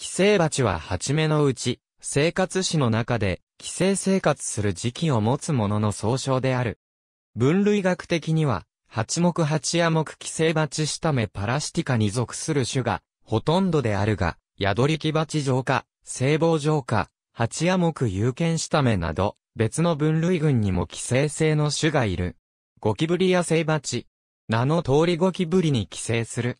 寄生蜂は初めのうち、生活史の中で、寄生生活する時期を持つものの総称である。分類学的には、八目八夜目寄生蜂下目パラシティカに属する種が、ほとんどであるが、宿り木蜂上下、聖望上下、八夜目有権下目など、別の分類群にも寄生性の種がいる。ゴキブリや生蜂。名の通りゴキブリに寄生する。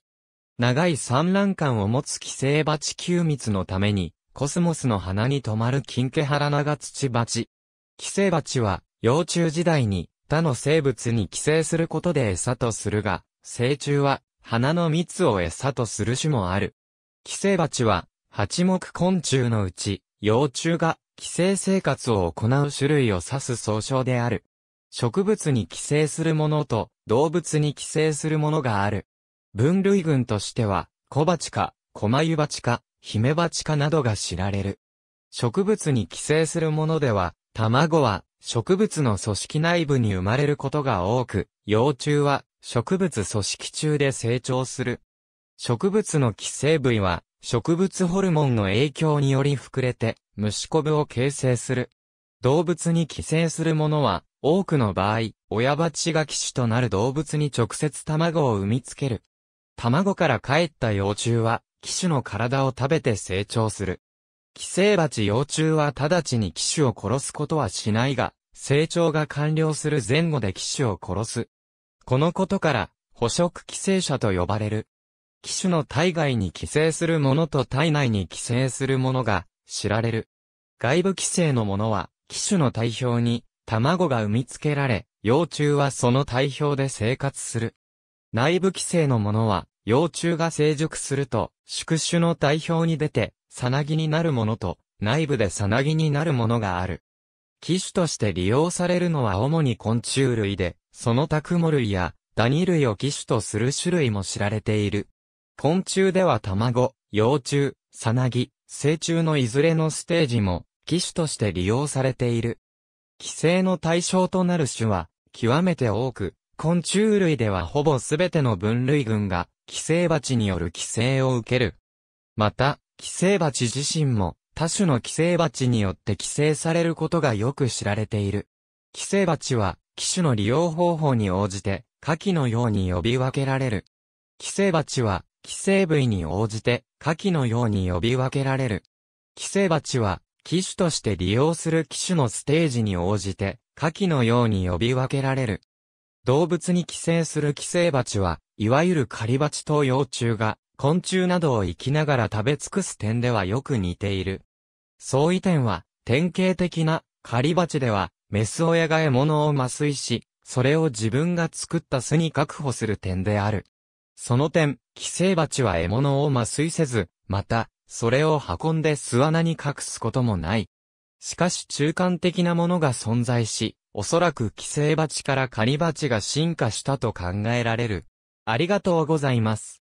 長い産卵管を持つ寄生蜂球蜜のために、コスモスの花に止まる金毛原長土蜂。寄生蜂は、幼虫時代に他の生物に寄生することで餌とするが、成虫は花の蜜を餌とする種もある。寄生蜂は、蜂目昆虫のうち、幼虫が寄生生活を行う種類を指す総称である。植物に寄生するものと動物に寄生するものがある。分類群としては、小鉢か、小眉鉢か、姫鉢かなどが知られる。植物に寄生するものでは、卵は植物の組織内部に生まれることが多く、幼虫は植物組織中で成長する。植物の寄生部位は植物ホルモンの影響により膨れて虫こぶを形成する。動物に寄生するものは多くの場合、親鉢が寄手となる動物に直接卵を産みつける卵から帰った幼虫は、機種の体を食べて成長する。寄生蜂幼虫は直ちに機種を殺すことはしないが、成長が完了する前後で機種を殺す。このことから、捕食寄生者と呼ばれる。機種の体外に寄生するものと体内に寄生するものが知られる。外部寄生のものは、機種の体表に卵が産み付けられ、幼虫はその体表で生活する。内部規制のものは、幼虫が成熟すると、宿主の代表に出て、さなぎになるものと、内部でさなぎになるものがある。機種として利用されるのは主に昆虫類で、そのタクモ類やダニ類を機種とする種類も知られている。昆虫では卵、幼虫、さなぎ、成虫のいずれのステージも機種として利用されている。規制の対象となる種は極めて多く、昆虫類ではほぼすべての分類群が、寄生蜂による寄生を受ける。また、寄生蜂自身も、多種の寄生蜂によって寄生されることがよく知られている。寄生蜂は、機種の利用方法に応じて、下記のように呼び分けられる。寄生蜂は、寄生部位に応じて、下記のように呼び分けられる。寄生蜂は、機種として利用する機種のステージに応じて、下記のように呼び分けられる。動物に寄生する寄生蜂は、いわゆる狩り蜂と幼虫が、昆虫などを生きながら食べ尽くす点ではよく似ている。相違点は、典型的な狩り蜂では、メス親が獲物を麻酔し、それを自分が作った巣に確保する点である。その点、寄生蜂は獲物を麻酔せず、また、それを運んで巣穴に隠すこともない。しかし中間的なものが存在し、おそらく寄生鉢からカニ鉢が進化したと考えられる。ありがとうございます。